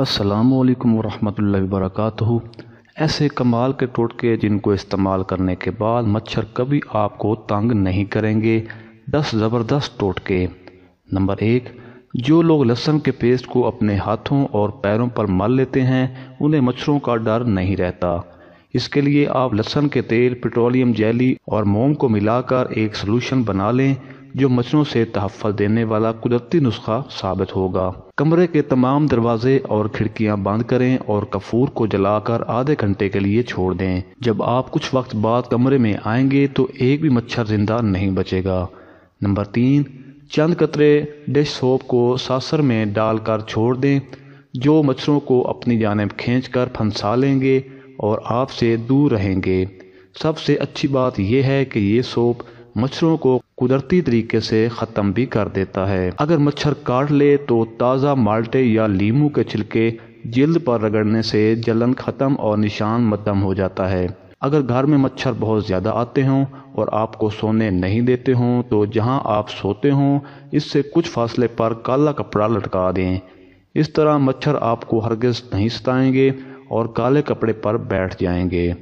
असलकम वरहमल वर्क ऐसे कमाल के टोटके जिनको इस्तेमाल करने के बाद मच्छर कभी आपको तंग नहीं करेंगे दस ज़बरदस्त टोटके नंबर एक जो लोग लहसुन के पेस्ट को अपने हाथों और पैरों पर मल लेते हैं उन्हें मच्छरों का डर नहीं रहता इसके लिए आप लहसुन के तेल पेट्रोलियम जेली और मोम को मिलाकर एक सलूशन बना लें जो मच्छरों से तहफ़ देने वाला कुदरती नुस्खा साबित होगा कमरे के तमाम दरवाजे और खिड़कियां बंद करें और कफूर को जलाकर आधे घंटे के लिए छोड़ दें जब आप कुछ वक्त बाद कमरे में आएंगे तो एक भी मच्छर जिंदा नहीं बचेगा नंबर तीन चंद कतरे डिश सोप को सासर में डालकर छोड़ दें जो मच्छरों को अपनी जानब खींच कर फंसा लेंगे और आपसे दूर रहेंगे सबसे अच्छी बात यह है कि ये सोप मच्छरों को कुदरती तरीके से ख़त्म भी कर देता है अगर मच्छर काट ले तो ताज़ा माल्टे या लीमू के छिलके जल्द पर रगड़ने से जलन ख़त्म और निशान मतम हो जाता है अगर घर में मच्छर बहुत ज़्यादा आते हों और आपको सोने नहीं देते हों तो जहां आप सोते हों इससे कुछ फासले पर काला कपड़ा लटका दें इस तरह मच्छर आपको हरगिज़ नहीं सताएंगे और काले कपड़े पर बैठ जाएंगे